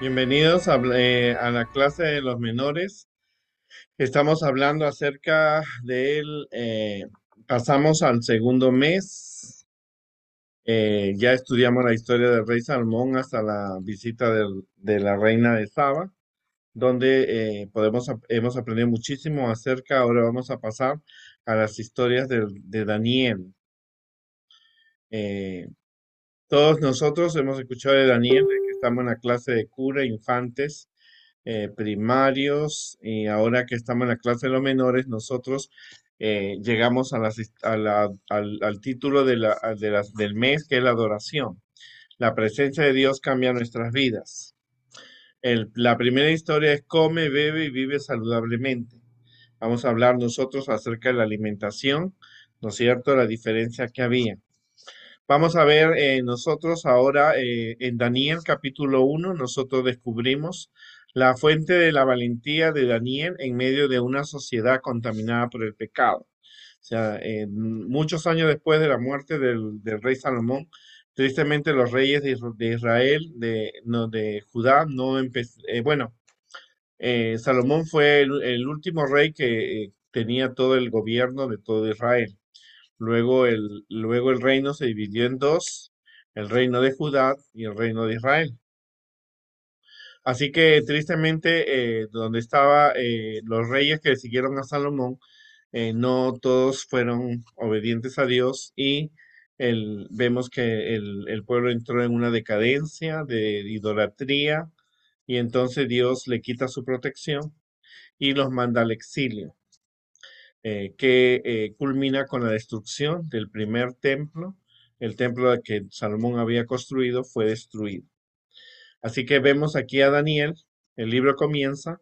Bienvenidos eh, a, la clase de los menores. Estamos hablando acerca de él eh, pasamos al segundo mes. Eh, ya estudiamos la historia del rey Salmón hasta la visita de, la reina de Saba, donde podemos, hemos aprendido muchísimo acerca, ahora vamos a pasar a las historias de, de Daniel. todos nosotros hemos escuchado de Daniel estamos en la clase de cura, infantes, eh, primarios, y ahora que estamos en la clase de los menores, nosotros eh, llegamos al, título del mes, que es la adoración. La presencia de Dios cambia nuestras vidas. la primera historia es come, bebe y vive saludablemente. Vamos a hablar nosotros acerca de la alimentación, ¿no es cierto? La diferencia que había. Vamos a ver eh, nosotros ahora eh, en Daniel capítulo 1, nosotros descubrimos la fuente de la valentía de Daniel en medio de una sociedad contaminada por el pecado. O sea, eh, muchos años después de la muerte del, rey Salomón, tristemente los reyes de, Israel, de, de Judá, no bueno, Salomón fue el último rey que tenía todo el gobierno de todo Israel. Luego el, luego el reino se dividió en dos, el reino de Judá y el reino de Israel. Así que tristemente, eh, donde estaban eh, los reyes que siguieron a Salomón, eh, no todos fueron obedientes a Dios y vemos que el, pueblo entró en una decadencia de idolatría y entonces Dios le quita su protección y los manda al exilio. Eh, que eh, culmina con la destrucción del primer templo. El templo que Salomón había construido fue destruido. Así que vemos aquí a Daniel, el libro comienza,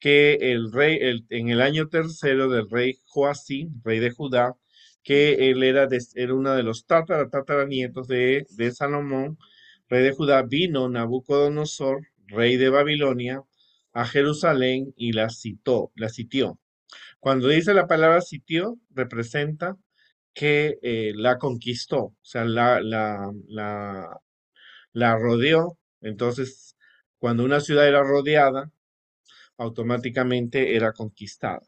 que el rey, en el año tercero del rey Joasí, rey de Judá, que él era, uno de los tataranietos de, de Salomón, rey de Judá, vino Nabucodonosor, rey de Babilonia, a Jerusalén y la, citó, la sitió. Cuando dice la palabra sitio, representa que eh, la conquistó, o sea, la, rodeó. Entonces, cuando una ciudad era rodeada, automáticamente era conquistada.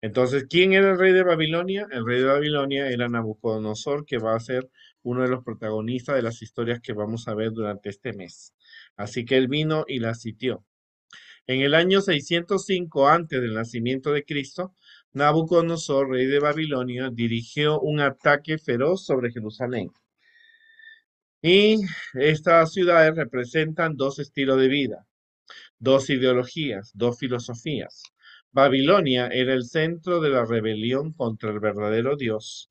Entonces, ¿quién era el rey de Babilonia? El rey de Babilonia era Nabucodonosor, que va a ser uno de los protagonistas de las historias que vamos a ver durante este mes. Así que él vino y la sitió. En el año 605 antes del nacimiento de Cristo, Nabucodonosor, rey de Babilonia, dirigió un ataque feroz sobre Jerusalén. Y estas ciudades representan dos estilos de vida, dos ideologías, dos filosofías. Babilonia era el centro de la rebelión contra el verdadero Dios.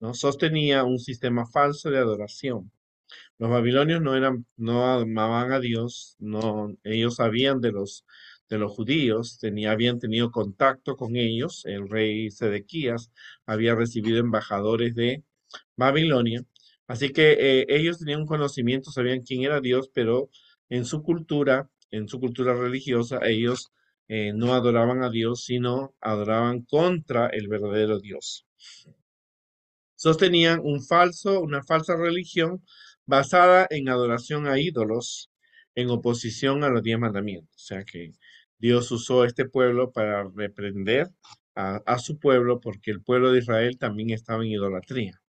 ¿no? Sostenía un sistema falso de adoración. Los babilonios no eran, no amaban a Dios, no, ellos sabían de los, de los judíos, tenía, habían tenido contacto con ellos. El rey Sedequías había recibido embajadores de Babilonia. Así que eh, ellos tenían un conocimiento, sabían quién era Dios, pero en su cultura, en su cultura religiosa, ellos eh, no adoraban a Dios, sino adoraban contra el verdadero Dios sostenían un falso, una falsa religión basada en adoración a ídolos en oposición a los diez mandamientos. O sea que Dios usó este pueblo para reprender a, a su pueblo porque el pueblo de Israel también estaba en idolatría.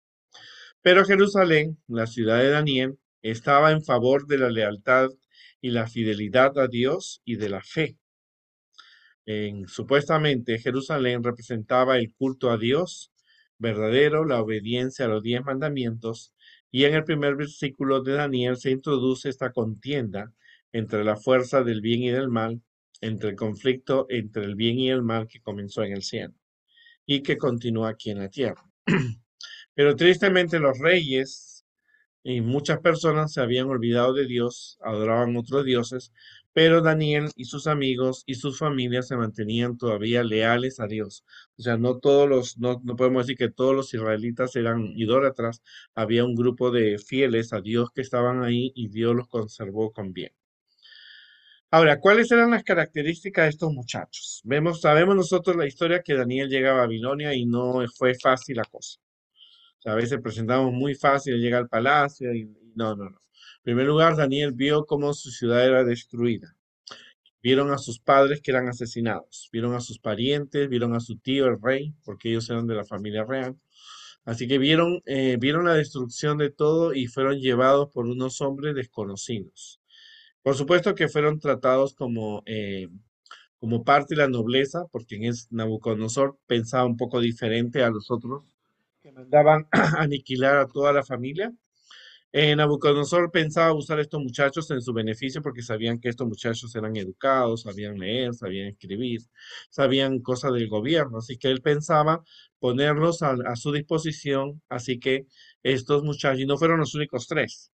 Pero Jerusalén, la ciudad de Daniel, estaba en favor de la lealtad y la fidelidad a Dios y de la fe. En, supuestamente Jerusalén representaba el culto a Dios verdadero la obediencia a los diez mandamientos, y en el primer versículo de Daniel se introduce esta contienda entre la fuerza del bien y del mal, entre el conflicto entre el bien y el mal que comenzó en el cielo y que continúa aquí en la tierra. Pero tristemente los reyes y muchas personas se habían olvidado de Dios, adoraban otros dioses, pero Daniel y sus amigos y sus familias se mantenían todavía leales a Dios. O sea, no todos los, no, podemos decir que todos los israelitas eran idólatras, había un grupo de fieles a Dios que estaban ahí y Dios los conservó con bien. Ahora, ¿cuáles eran las características de estos muchachos? Vemos, sabemos nosotros la historia que Daniel llega a Babilonia y no fue fácil la cosa a veces presentamos muy fácil, llegar al palacio y, no, no, no. En primer lugar, Daniel vio cómo su ciudad era destruida. Vieron a sus padres que eran asesinados, vieron a sus parientes, vieron a su tío el rey, porque ellos eran de la familia real. Así que vieron, eh, vieron la destrucción de todo y fueron llevados por unos hombres desconocidos. Por supuesto que fueron tratados como, eh, como parte de la nobleza, porque en Nabucodonosor pensaba un poco diferente a los otros que mandaban aniquilar a toda la familia. Nabucodonosor pensaba usar estos muchachos en su beneficio porque sabían que estos muchachos eran educados, sabían leer, sabían escribir, sabían cosas del gobierno. Así que él pensaba ponerlos a, su disposición. Así que estos muchachos, y no fueron los únicos tres,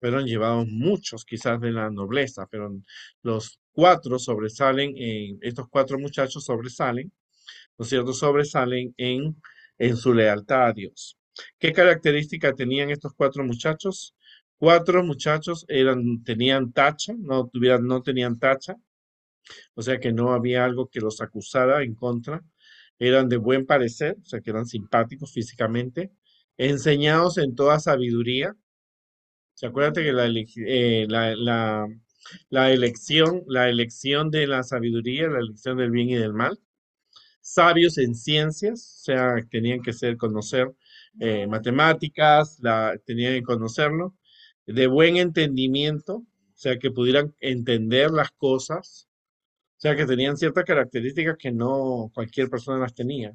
fueron llevados muchos quizás de la nobleza, pero los cuatro sobresalen, en, estos cuatro muchachos sobresalen, ¿no es cierto? Sobresalen en en su lealtad a Dios. ¿Qué característica tenían estos cuatro muchachos? Cuatro muchachos eran, tenían tacha, no, tuvieran, no tenían tacha, o sea que no había algo que los acusara en contra. Eran de buen parecer, o sea que eran simpáticos físicamente, enseñados en toda sabiduría. ¿Se acuérdate que eh, la elección, la elección de la sabiduría, la elección del bien y del mal, sabios en ciencias, o sea, tenían que ser, conocer eh, matemáticas, la, tenían que conocerlo, de buen entendimiento, o sea, que pudieran entender las cosas, o sea, que tenían ciertas características que no cualquier persona las tenía,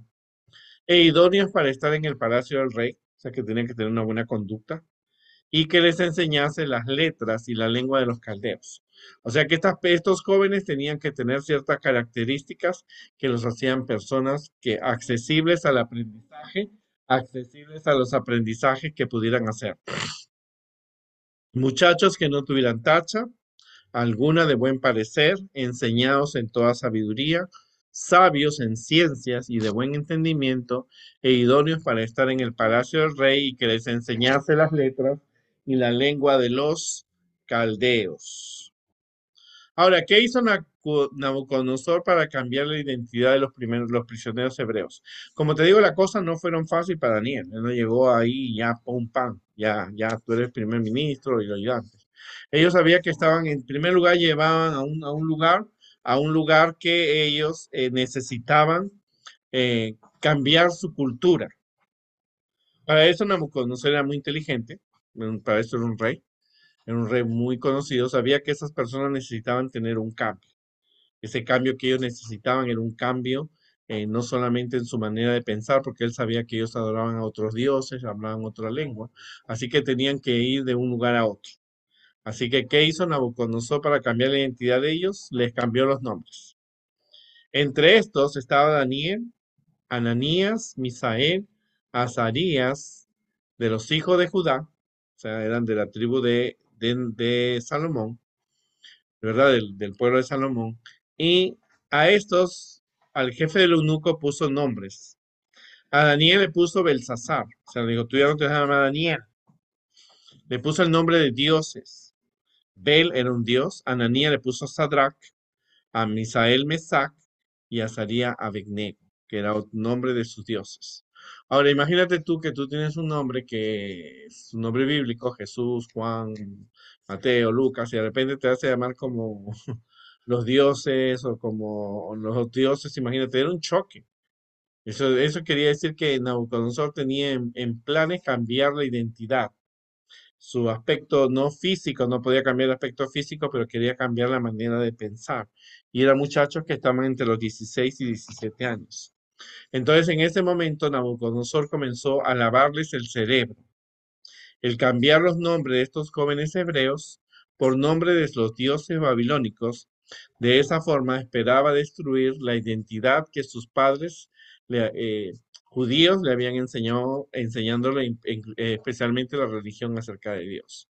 e idóneos para estar en el palacio del rey, o sea, que tenían que tener una buena conducta, y que les enseñase las letras y la lengua de los caldeos. O sea que estos jóvenes tenían que tener ciertas características que los hacían personas que accesibles al aprendizaje, accesibles a los aprendizajes que pudieran hacer. Muchachos que no tuvieran tacha, alguna de buen parecer, enseñados en toda sabiduría, sabios en ciencias y de buen entendimiento, e idóneos para estar en el palacio del rey y que les enseñase las letras y la lengua de los caldeos. Ahora, ¿qué hizo Nabucodonosor para cambiar la identidad de los, primeros, los prisioneros hebreos? Como te digo, las cosas no fueron fáciles para Daniel. Él no llegó ahí ya pum pam, ya, ya tú eres primer ministro y lo ayudante. Ellos sabían que estaban, en primer lugar, llevaban a un, lugar, a un lugar que ellos eh, necesitaban eh, cambiar su cultura. Para eso Nabucodonosor era muy inteligente para eso era un rey, era un rey muy conocido, sabía que esas personas necesitaban tener un cambio. Ese cambio que ellos necesitaban era un cambio eh, no solamente en su manera de pensar, porque él sabía que ellos adoraban a otros dioses, hablaban otra lengua, así que tenían que ir de un lugar a otro. Así que, ¿qué hizo Nabucodonosor para cambiar la identidad de ellos? Les cambió los nombres. Entre estos estaba Daniel, Ananías, Misael, Azarías, de los hijos de Judá, o sea, eran de la tribu de, de, Salomón, ¿verdad? Del, pueblo de Salomón. Y a estos, al jefe del eunuco puso nombres. A Daniel le puso Belsasar, o sea, le dijo, tú ya no te Daniel. Le puso el nombre de dioses. Bel era un dios, A Ananía le puso Sadrach, a Misael Mesach y a Saría Abednego, que era el nombre de sus dioses. Ahora, imagínate tú que tú tienes un nombre que es un nombre bíblico, Jesús, Juan, Mateo, Lucas, y de repente te hace llamar como los dioses o como los dioses, imagínate, era un choque. Eso, eso quería decir que Nabucodonosor tenía en, en planes cambiar la identidad su aspecto no físico, no podía cambiar el aspecto físico, pero quería cambiar la manera de pensar. Y eran muchachos que estaban entre los 16 y 17 años. Entonces, en ese momento, Nabucodonosor comenzó a lavarles el cerebro. El cambiar los nombres de estos jóvenes hebreos por nombres de los dioses babilónicos, de esa forma esperaba destruir la identidad que sus padres eh, judíos le habían enseñado, enseñándole eh, especialmente la religión acerca de Dios.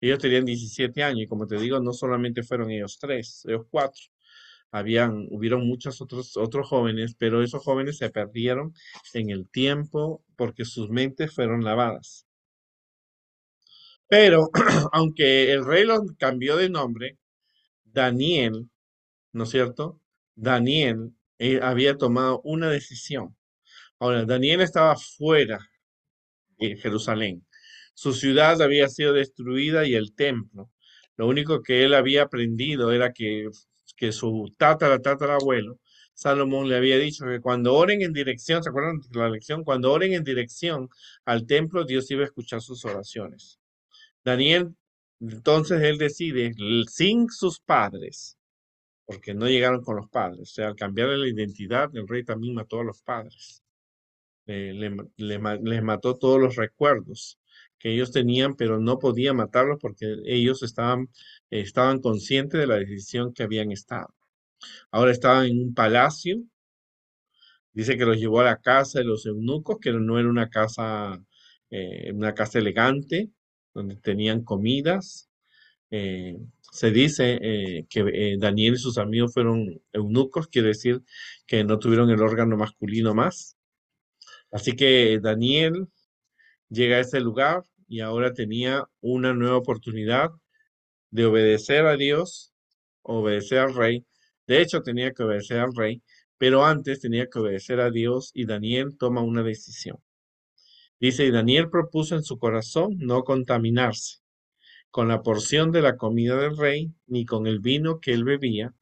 Ellos tenían 17 años y como te digo, no solamente fueron ellos tres, ellos cuatro habían, hubieron muchos otros, otros jóvenes, pero esos jóvenes se perdieron en el tiempo porque sus mentes fueron lavadas. Pero aunque el rey los cambió de nombre, Daniel, ¿no es cierto? Daniel eh, había tomado una decisión. Ahora, Daniel estaba fuera de Jerusalén. Su ciudad había sido destruida y el templo. Lo único que él había aprendido era que que su tatara, tatarabuelo, Salomón le había dicho que cuando oren en dirección, ¿se acuerdan de la lección? Cuando oren en dirección al templo, Dios iba a escuchar sus oraciones. Daniel, entonces él decide, sin sus padres, porque no llegaron con los padres, o sea, al cambiar la identidad, el rey también mató a los padres. les le, mató todos los recuerdos ellos tenían, pero no podía matarlos porque ellos estaban, estaban conscientes de la decisión que habían estado. Ahora estaban en un palacio, dice que los llevó a la casa de los eunucos, que no era una casa, eh, una casa elegante, donde tenían comidas. Eh, se dice eh, que Daniel y sus amigos fueron eunucos, quiere decir que no tuvieron el órgano masculino más. Así que Daniel llega a ese lugar, y ahora tenía una nueva oportunidad de obedecer a Dios, obedecer al rey. De hecho, tenía que obedecer al rey, pero antes tenía que obedecer a Dios y Daniel toma una decisión. Dice, y Daniel propuso en su corazón no contaminarse con la porción de la comida del rey ni con el vino que él bebía.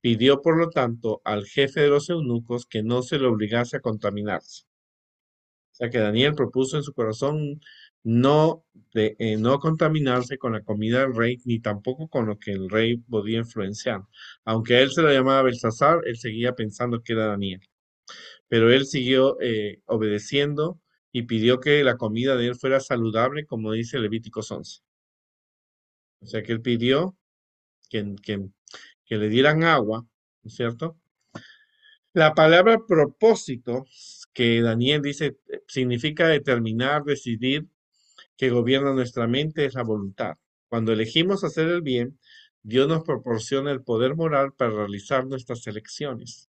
Pidió, por lo tanto, al jefe de los eunucos que no se le obligase a contaminarse. O sea que Daniel propuso en su corazón no, de, eh, no contaminarse con la comida del rey, ni tampoco con lo que el rey podía influenciar. Aunque él se lo llamaba Belsasar, él seguía pensando que era Daniel. Pero él siguió eh, obedeciendo y pidió que la comida de él fuera saludable, como dice Levíticos 11. O sea que él pidió que, que, que le dieran agua, ¿no es cierto? La palabra propósito que Daniel dice eh, significa determinar, decidir, que gobierna nuestra mente es la voluntad. Cuando elegimos hacer el bien, Dios nos proporciona el poder moral para realizar nuestras elecciones.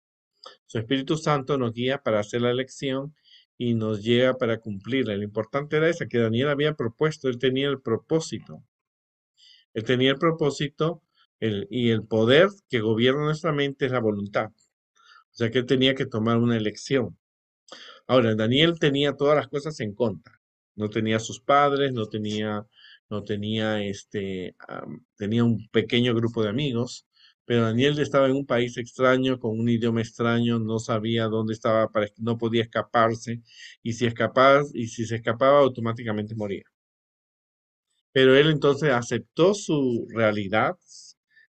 Su Espíritu Santo nos guía para hacer la elección y nos llega para cumplirla. Lo importante era esa que Daniel había propuesto, él tenía el propósito. Él tenía el propósito y el poder que gobierna nuestra mente es la voluntad. O sea que él tenía que tomar una elección. Ahora, Daniel tenía todas las cosas en contra. No tenía sus padres, no tenía, no tenía este, tenía un pequeño grupo de amigos, pero Daniel estaba en un país extraño, con un idioma extraño, no sabía dónde estaba, no podía escaparse, y si escapaba, y si se escapaba, automáticamente moría. Pero él entonces aceptó su realidad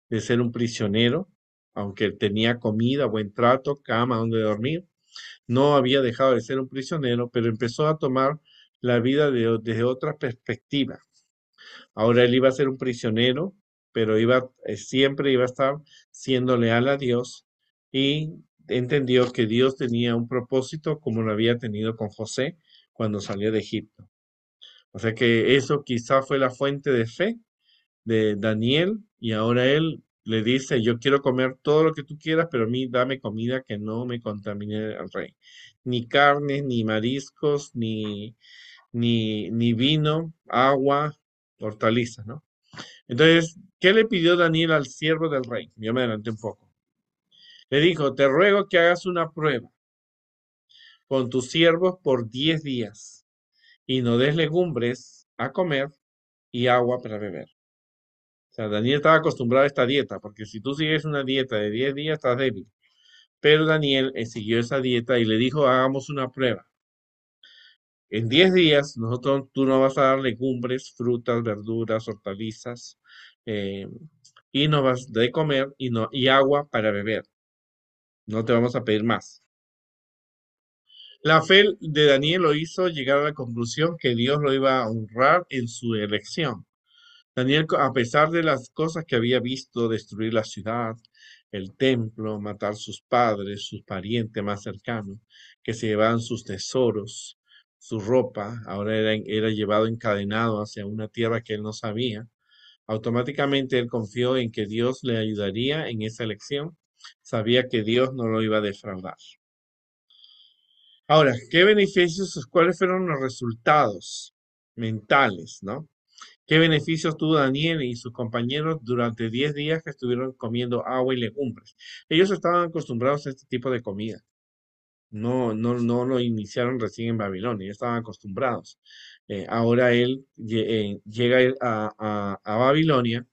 de ser un prisionero, aunque tenía comida, buen trato, cama donde dormir, no había dejado de ser un prisionero, pero empezó a tomar la vida de, desde otra perspectiva. Ahora él iba a ser un prisionero, pero iba, eh, siempre iba a estar siendo leal a Dios y entendió que Dios tenía un propósito como lo había tenido con José cuando salió de Egipto. O sea que eso quizá fue la fuente de fe de Daniel y ahora él le dice, yo quiero comer todo lo que tú quieras, pero a mí dame comida que no me contamine al rey. Ni carnes, ni mariscos, ni, ni, vino, agua, hortalizas, ¿no? Entonces, ¿qué le pidió Daniel al siervo del rey? Yo me adelanté un poco. Le dijo, te ruego que hagas una prueba con tus siervos por 10 días y no des legumbres a comer y agua para beber. O sea, Daniel estaba acostumbrado a esta dieta, porque si tú sigues una dieta de 10 días, estás débil. Pero Daniel eh, siguió esa dieta y le dijo, hagamos una prueba. En 10 días, nosotros, tú no vas a dar legumbres, frutas, verduras, hortalizas, eh, y no vas de comer y, y agua para beber. No te vamos a pedir más. La fe de Daniel lo hizo llegar a la conclusión que Dios lo iba a honrar en su elección. Daniel, a pesar de las cosas que había visto, destruir la ciudad, el templo, matar sus padres, sus parientes más cercanos, que se llevaban sus tesoros, su ropa, ahora era, llevado encadenado hacia una tierra que él no sabía, automáticamente él confió en que Dios le ayudaría en esa elección, sabía que Dios no lo iba a defraudar. Ahora, ¿qué beneficios, cuáles fueron los resultados mentales, no? ¿Qué beneficios tuvo Daniel y sus compañeros durante 10 días que estuvieron comiendo agua y legumbres? Ellos estaban acostumbrados a este tipo de comida no, no, no lo iniciaron recién en Babilonia, ya estaban acostumbrados. Eh, ahora él eh, llega a, Babilonia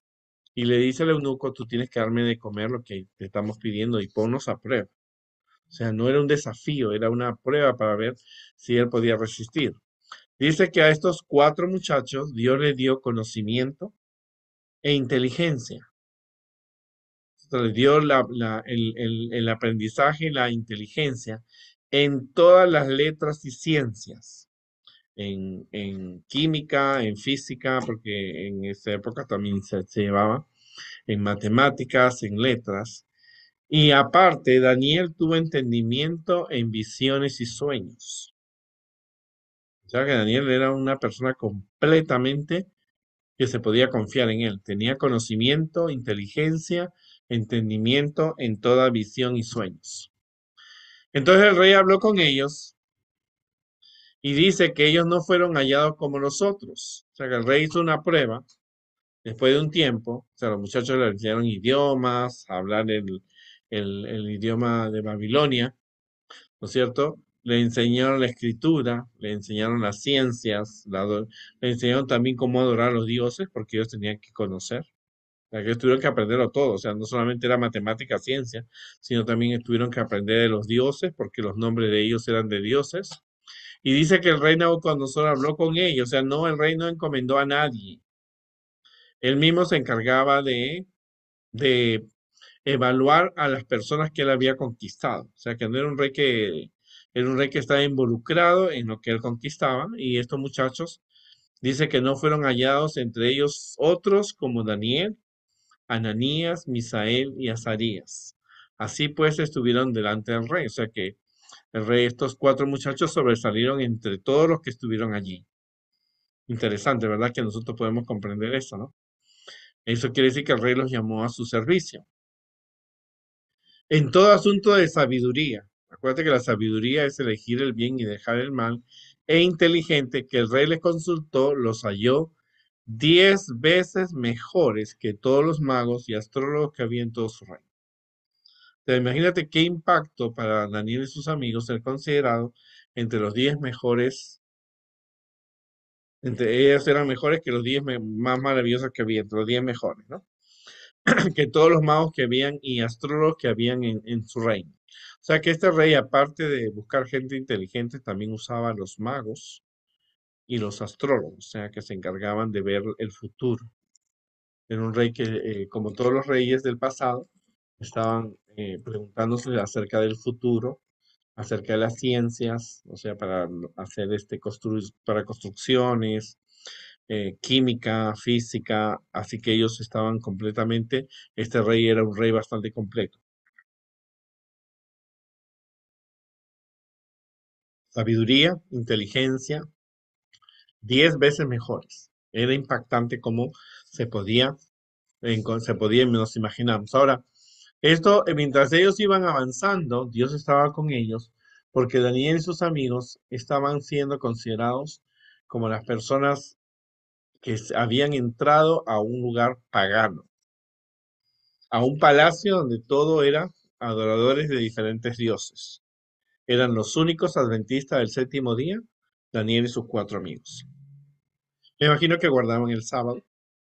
y le dice al eunuco, tú tienes que darme de comer lo que te estamos pidiendo y ponos a prueba. O sea, no era un desafío, era una prueba para ver si él podía resistir. Dice que a estos cuatro muchachos Dios le dio conocimiento e inteligencia le dio el, aprendizaje y la inteligencia en todas las letras y ciencias. En, química, en física, porque en esa época también se, se, llevaba, en matemáticas, en letras. Y aparte, Daniel tuvo entendimiento en visiones y sueños. O sea que Daniel era una persona completamente que se podía confiar en él. Tenía conocimiento, inteligencia entendimiento en toda visión y sueños. Entonces el rey habló con ellos y dice que ellos no fueron hallados como los otros. O sea que el rey hizo una prueba después de un tiempo. O sea, los muchachos le enseñaron idiomas, hablar el, el, idioma de Babilonia, ¿no es cierto? le enseñaron la escritura, le enseñaron las ciencias, le enseñaron también cómo adorar a los dioses, porque ellos tenían que conocer que tuvieron que aprenderlo todo, o sea, no solamente era matemática, ciencia, sino también tuvieron que aprender de los dioses, porque los nombres de ellos eran de dioses. Y dice que el rey Nabucodonosor habló con ellos, o sea, no, el rey no encomendó a nadie. Él mismo se encargaba de, de evaluar a las personas que él había conquistado, o sea, que no era un rey que, era un rey que estaba involucrado en lo que él conquistaba, y estos muchachos dice que no fueron hallados entre ellos otros como Daniel, Ananías, Misael y Azarías. Así pues estuvieron delante del rey, o sea que el rey, estos cuatro muchachos sobresalieron entre todos los que estuvieron allí. Interesante, ¿verdad? Que nosotros podemos comprender eso, ¿no? Eso quiere decir que el rey los llamó a su servicio. En todo asunto de sabiduría, acuérdate que la sabiduría es elegir el bien y dejar el mal, e inteligente que el rey les consultó, los halló diez veces mejores que todos los magos y astrólogos que había en todo su reino. imagínate qué impacto para Daniel y sus amigos ser considerado entre los diez mejores. Entre ellas eran mejores que los diez más maravillosos que había, entre los diez mejores, ¿no? que todos los magos que habían y astrólogos que habían en, en su reino. O sea que este rey, aparte de buscar gente inteligente, también usaba a los magos y los astrólogos, o sea, que se encargaban de ver el futuro. Era un rey que, eh, como todos los reyes del pasado, estaban eh, preguntándose acerca del futuro, acerca de las ciencias, o sea, para hacer este para construcciones, eh, química, física, así que ellos estaban completamente, este rey era un rey bastante completo. Sabiduría, inteligencia, Diez veces mejores. Era impactante cómo se podía, se podía, nos imaginamos. Ahora, esto, eh, mientras ellos iban avanzando, Dios estaba con ellos, porque Daniel y sus amigos estaban siendo considerados como las personas que habían entrado a un lugar pagano, a un palacio donde todo era adoradores de diferentes dioses. Eran los únicos adventistas del séptimo día, Daniel y sus cuatro amigos. Me imagino que guardaban el sábado,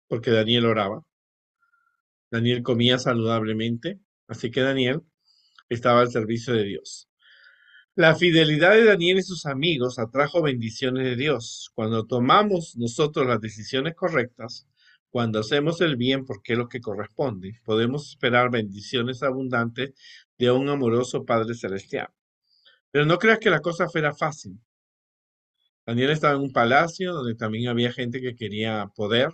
porque Daniel oraba. Daniel comía saludablemente, así que Daniel estaba al servicio de Dios. La fidelidad de Daniel y sus amigos atrajo bendiciones de Dios. Cuando tomamos nosotros las decisiones correctas, cuando hacemos el bien porque es lo que corresponde, podemos esperar bendiciones abundantes de un amoroso Padre Celestial. Pero no creas que la cosa fuera fácil. Daniel estaba en un palacio donde también había gente que quería poder,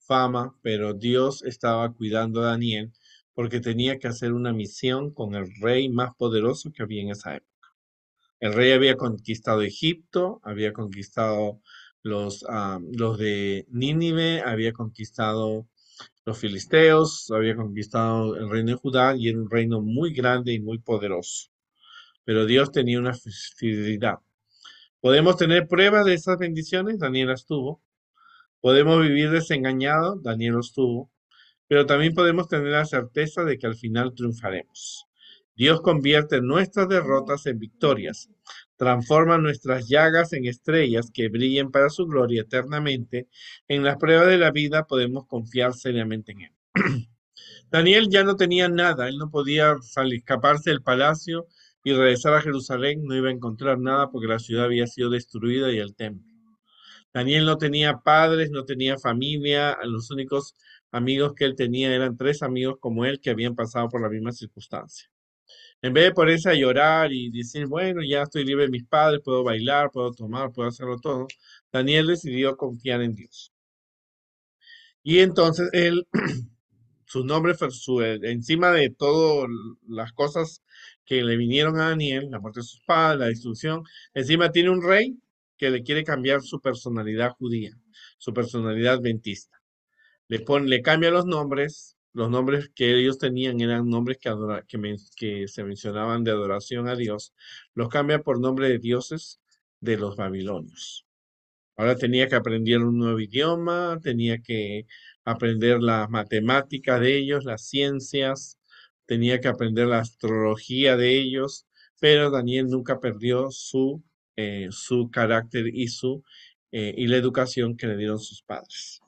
fama, pero Dios estaba cuidando a Daniel porque tenía que hacer una misión con el rey más poderoso que había en esa época. El rey había conquistado Egipto, había conquistado los, ah, de Nínive, había conquistado los filisteos, había conquistado el reino de Judá y era un reino muy grande y muy poderoso. Pero Dios tenía una fidelidad Podemos tener pruebas de esas bendiciones, Daniel las tuvo. Podemos vivir desengañados, Daniel estuvo. tuvo. Pero también podemos tener la certeza de que al final triunfaremos. Dios convierte nuestras derrotas en victorias, transforma nuestras llagas en estrellas que brillen para su gloria eternamente. En las pruebas de la vida podemos confiar seriamente en Él. Daniel ya no tenía nada, él no podía escaparse del palacio, y regresar a Jerusalén no iba a encontrar nada porque la ciudad había sido destruida y el templo. Daniel no tenía padres, no tenía familia, los únicos amigos que él tenía eran tres amigos como él que habían pasado por la misma circunstancia. En vez de ponerse a llorar y decir, bueno, ya estoy libre de mis padres, puedo bailar, puedo tomar, puedo hacerlo todo, Daniel decidió confiar en Dios. Y entonces él, su nombre, su, eh, encima de todas las cosas que le vinieron a Daniel, la muerte de sus padres, la destrucción. Encima tiene un rey que le quiere cambiar su personalidad judía, su personalidad adventista. Le, pone, le cambia los nombres, los nombres que ellos tenían eran nombres que, se mencionaban de adoración a Dios, los cambia por nombre de dioses de los babilonios. Ahora tenía que aprender un nuevo idioma, tenía que aprender las matemáticas de ellos, las ciencias, tenía que aprender la astrología de ellos, pero Daniel nunca perdió su, eh, su carácter y, su, eh, y la educación que le dieron sus padres.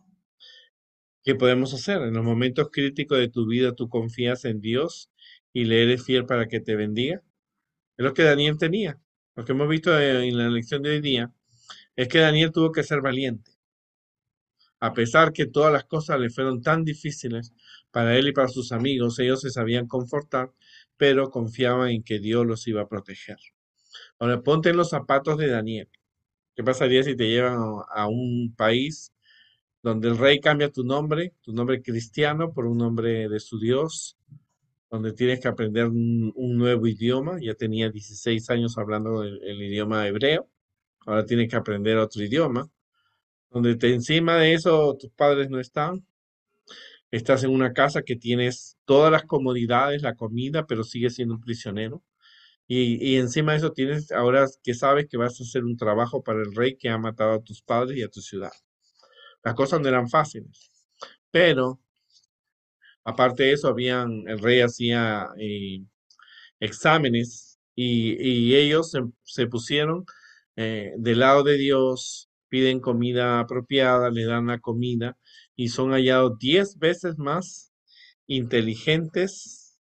¿Qué podemos hacer? En los momentos críticos de tu vida, tú confías en Dios y le eres fiel para que te bendiga. Es lo que Daniel tenía. Lo que hemos visto eh, en la lección de hoy día es que Daniel tuvo que ser valiente. A pesar que todas las cosas le fueron tan difíciles, para él y para sus amigos ellos se sabían confortar, pero confiaban en que Dios los iba a proteger. Ahora ponte los zapatos de Daniel. ¿Qué pasaría si te llevan a un país donde el rey cambia tu nombre, tu nombre cristiano, por un nombre de su Dios, donde tienes que aprender un, nuevo idioma. Ya tenía 16 años hablando el, idioma hebreo, ahora tienes que aprender otro idioma, donde te, encima de eso tus padres no están, Estás en una casa que tienes todas las comodidades, la comida, pero sigues siendo un prisionero. Y, encima de eso tienes ahora que sabes que vas a hacer un trabajo para el rey que ha matado a tus padres y a tu ciudad. Las cosas no eran fáciles. Pero, aparte de eso, habían, el rey hacía eh, exámenes y, ellos se, pusieron eh, del lado de Dios, piden comida apropiada, le dan la comida y son hallados diez veces más inteligentes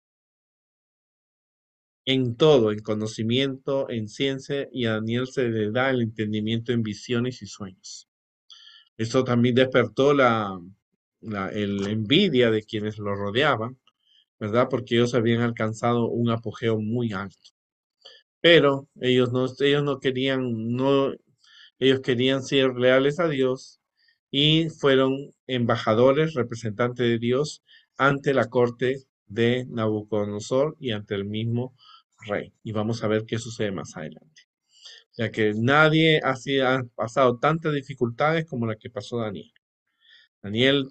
en todo, en conocimiento, en ciencia, y a Daniel se le da el entendimiento en visiones y sueños. Esto también despertó la, envidia de quienes lo rodeaban, ¿verdad? Porque ellos habían alcanzado un apogeo muy alto. Pero ellos no, ellos no querían, no, ellos querían ser leales a Dios y fueron embajadores, representantes de Dios ante la corte de Nabucodonosor y ante el mismo rey. Y vamos a ver qué sucede más adelante. Ya que nadie ha, ha pasado tantas dificultades como la que pasó Daniel. Daniel,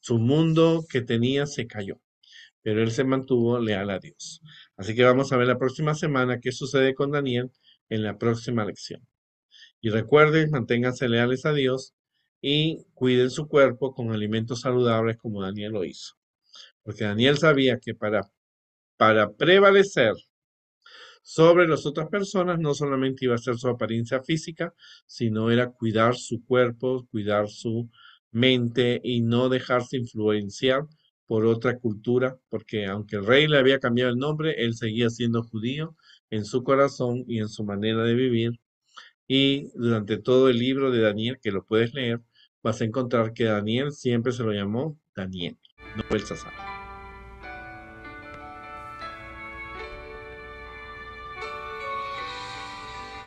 su mundo que tenía se cayó, pero él se mantuvo leal a Dios. Así que vamos a ver la próxima semana qué sucede con Daniel en la próxima lección. Y recuerden, manténganse leales a Dios y cuiden su cuerpo con alimentos saludables como Daniel lo hizo. Porque Daniel sabía que para, para prevalecer sobre las otras personas no solamente iba a ser su apariencia física, sino era cuidar su cuerpo, cuidar su mente y no dejarse influenciar por otra cultura, porque aunque el rey le había cambiado el nombre, él seguía siendo judío en su corazón y en su manera de vivir. Y durante todo el libro de Daniel, que lo puedes leer, vas a encontrar que Daniel siempre se lo llamó Daniel, no Belsasar.